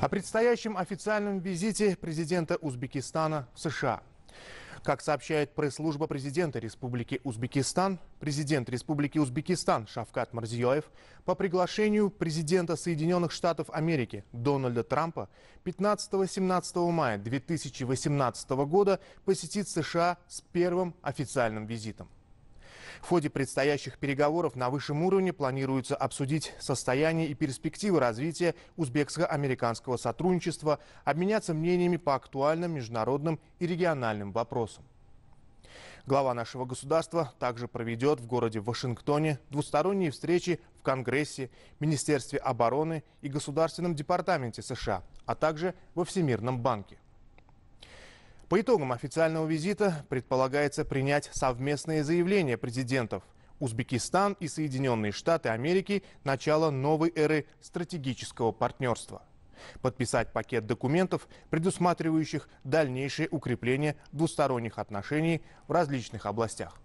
О предстоящем официальном визите президента Узбекистана в США. Как сообщает пресс-служба президента Республики Узбекистан, президент Республики Узбекистан Шавкат Марзиёев по приглашению президента Соединенных Штатов Америки Дональда Трампа 15-17 мая 2018 года посетит США с первым официальным визитом. В ходе предстоящих переговоров на высшем уровне планируется обсудить состояние и перспективы развития узбекско-американского сотрудничества, обменяться мнениями по актуальным международным и региональным вопросам. Глава нашего государства также проведет в городе Вашингтоне двусторонние встречи в Конгрессе, Министерстве обороны и Государственном департаменте США, а также во Всемирном банке. По итогам официального визита предполагается принять совместное заявление президентов Узбекистан и Соединенные Штаты Америки начало новой эры стратегического партнерства. Подписать пакет документов, предусматривающих дальнейшее укрепление двусторонних отношений в различных областях.